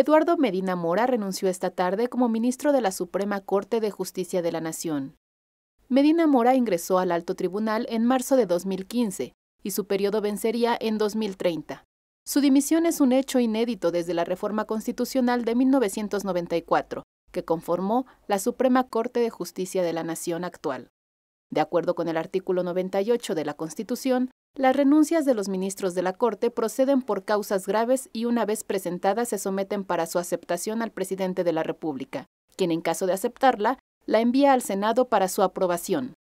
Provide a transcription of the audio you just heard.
Eduardo Medina Mora renunció esta tarde como ministro de la Suprema Corte de Justicia de la Nación. Medina Mora ingresó al alto tribunal en marzo de 2015 y su periodo vencería en 2030. Su dimisión es un hecho inédito desde la reforma constitucional de 1994, que conformó la Suprema Corte de Justicia de la Nación actual. De acuerdo con el artículo 98 de la Constitución, las renuncias de los ministros de la Corte proceden por causas graves y una vez presentadas se someten para su aceptación al presidente de la República, quien en caso de aceptarla, la envía al Senado para su aprobación.